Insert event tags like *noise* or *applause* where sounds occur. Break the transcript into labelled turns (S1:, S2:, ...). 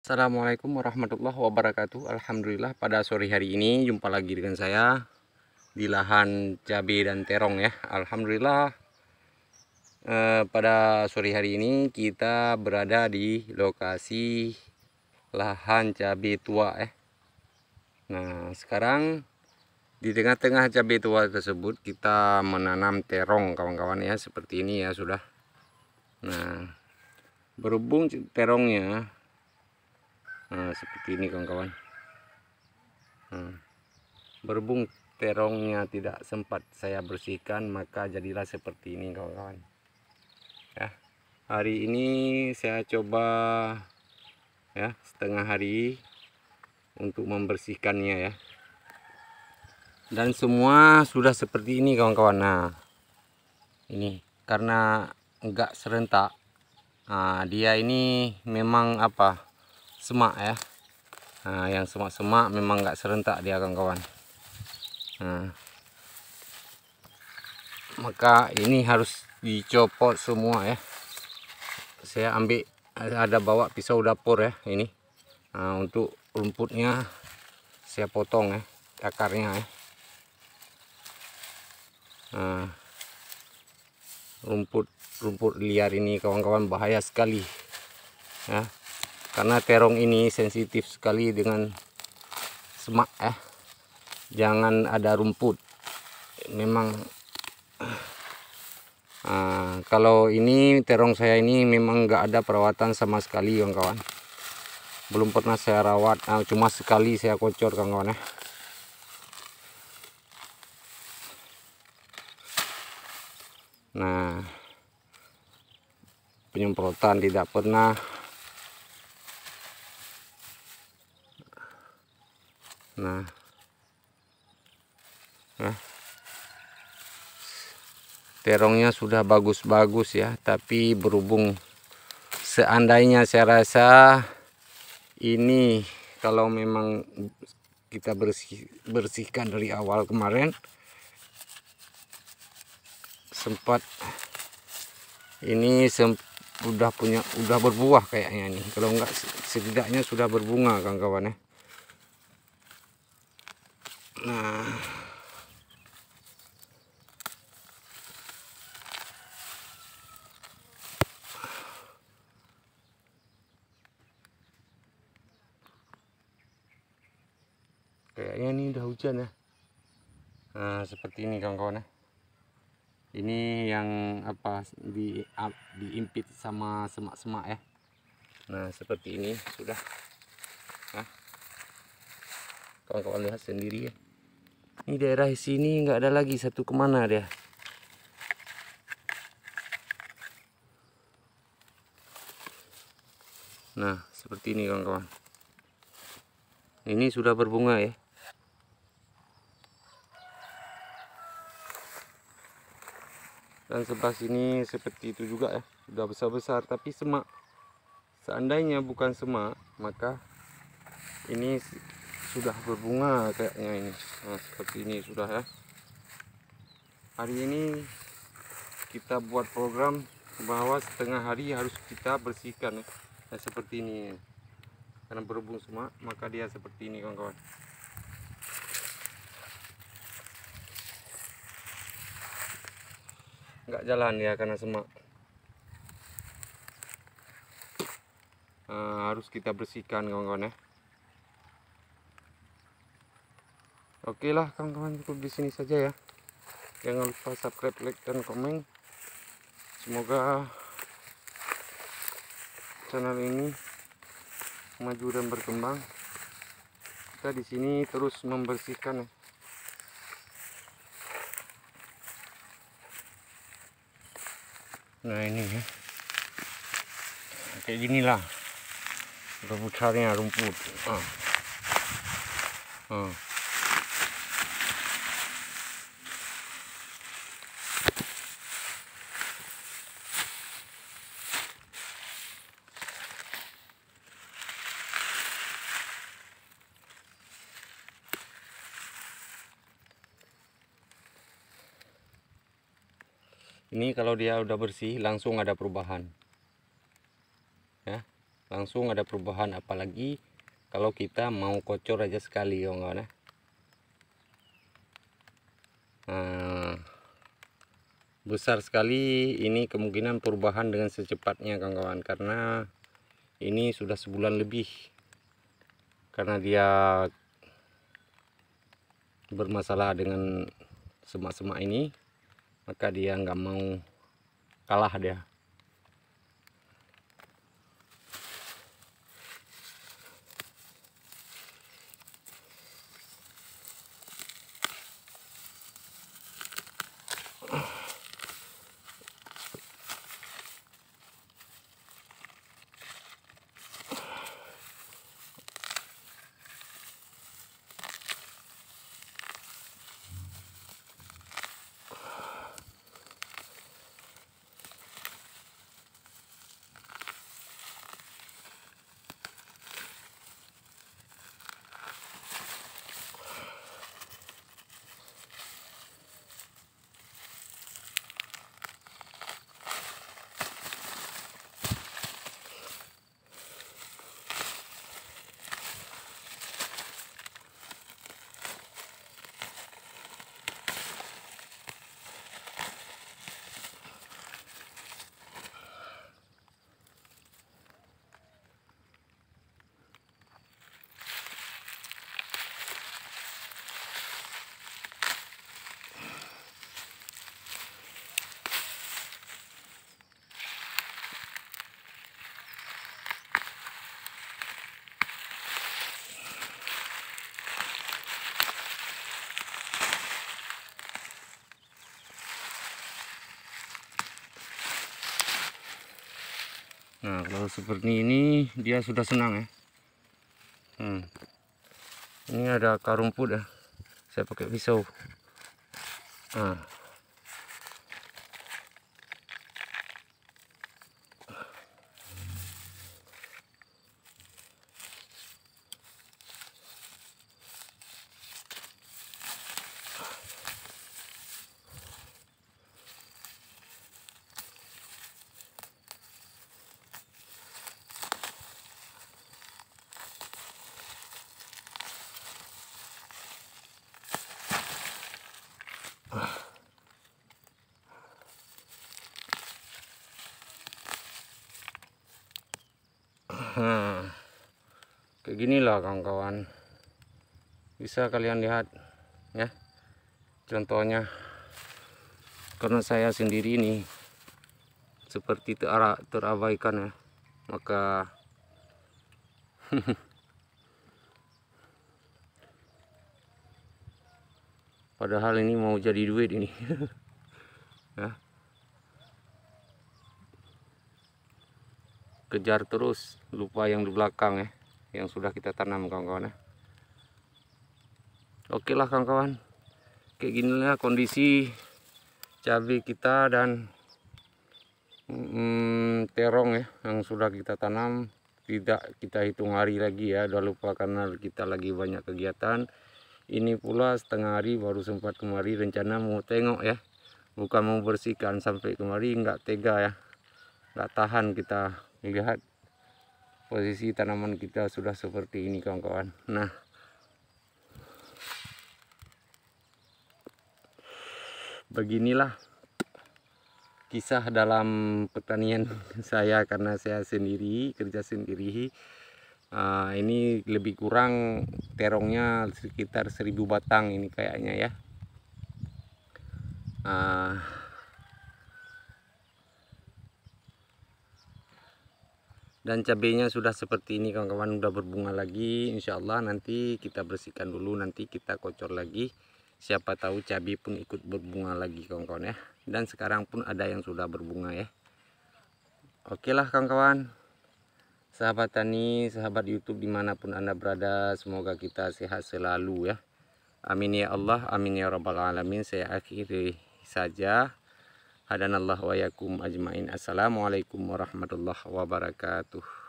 S1: Assalamualaikum warahmatullahi wabarakatuh Alhamdulillah pada sore hari ini jumpa lagi dengan saya di lahan cabai dan terong ya Alhamdulillah eh, pada sore hari ini kita berada di lokasi lahan cabai tua ya Nah sekarang di tengah-tengah cabai tua tersebut kita menanam terong kawan-kawan ya seperti ini ya sudah Nah berhubung terongnya nah, seperti ini kawan-kawan nah, berbung terongnya tidak sempat saya bersihkan maka jadilah seperti ini kawan-kawan ya hari ini saya coba ya setengah hari untuk membersihkannya ya dan semua sudah seperti ini kawan-kawan nah ini karena enggak serentak nah, dia ini memang apa semak ya nah, yang semak-semak memang nggak serentak dia kawan-kawan nah, maka ini harus dicopot semua ya saya ambil ada bawa pisau dapur ya ini nah, untuk rumputnya saya potong ya akarnya ya nah, rumput rumput liar ini kawan-kawan bahaya sekali ya karena terong ini sensitif sekali dengan semak eh. jangan ada rumput memang uh, kalau ini terong saya ini memang nggak ada perawatan sama sekali kawan-kawan belum pernah saya rawat uh, cuma sekali saya kocor kawan-kawan ya nah penyemprotan tidak pernah Nah. Nah. Terongnya sudah bagus-bagus ya, tapi berhubung seandainya saya rasa ini kalau memang kita bersih, bersihkan dari awal kemarin sempat ini sudah punya udah berbuah kayaknya nih kalau enggak setidaknya sudah berbunga kawan-kawan ya Nah. Kayaknya ini udah hujan ya. Nah, seperti ini kawan-kawan ya. Ini yang apa di diimpit sama semak-semak ya. Nah, seperti ini sudah. Nah. Kawan-kawan lihat sendiri ya. Ini daerah sini nggak ada lagi satu kemana dia. Nah, seperti ini kawan-kawan. Ini sudah berbunga ya. Dan sebelah sini seperti itu juga ya. Sudah besar-besar tapi semak. Seandainya bukan semak, maka ini sudah berbunga kayaknya ini nah, seperti ini sudah ya hari ini kita buat program bahwa setengah hari harus kita bersihkan nah, seperti ini karena berhubung semua maka dia seperti ini kawan-kawan nggak jalan ya karena semak nah, harus kita bersihkan kawan-kawan ya oke lah kawan-kawan cukup di sini saja ya jangan lupa subscribe like dan komen semoga channel ini maju dan berkembang kita di sini terus membersihkan ya nah ini ya kayak ginilah besarnya rumput ah. Ah. ini kalau dia udah bersih langsung ada perubahan ya langsung ada perubahan apalagi kalau kita mau kocor aja sekali ya enggak ya? nah besar sekali ini kemungkinan perubahan dengan secepatnya kawan-kawan karena ini sudah sebulan lebih karena dia bermasalah dengan semak-semak ini maka dia nggak mau kalah dia Nah kalau seperti ini dia sudah senang ya. Hmm. Ini ada akar rumput ya. Saya pakai pisau. Nah. Nah, kayak gini lah kawan-kawan bisa kalian lihat ya contohnya karena saya sendiri ini seperti ter terabaikan ya maka *laughs* padahal ini mau jadi duit ini *laughs* ya kejar terus lupa yang di belakang ya yang sudah kita tanam kawan-kawan ya oke lah kawan-kawan kayak gini lah kondisi cabai kita dan hmm, terong ya yang sudah kita tanam tidak kita hitung hari lagi ya udah lupa karena kita lagi banyak kegiatan ini pula setengah hari baru sempat kemari rencana mau tengok ya bukan mau bersihkan sampai kemari nggak tega ya nggak tahan kita lihat posisi tanaman kita sudah seperti ini kawan-kawan nah beginilah kisah dalam pertanian *laughs* saya karena saya sendiri kerja sendiri uh, ini lebih kurang terongnya sekitar 1000 batang ini kayaknya ya uh, dan cabenya sudah seperti ini kawan-kawan udah berbunga lagi insya Allah nanti kita bersihkan dulu nanti kita kocor lagi siapa tahu cabai pun ikut berbunga lagi kawan-kawan ya dan sekarang pun ada yang sudah berbunga ya oke lah kawan-kawan sahabat tani sahabat youtube dimanapun anda berada semoga kita sehat selalu ya amin ya Allah amin ya rabbal alamin saya akhiri saja Hadanallah wa yakum ajmain. Assalamualaikum warahmatullahi wabarakatuh.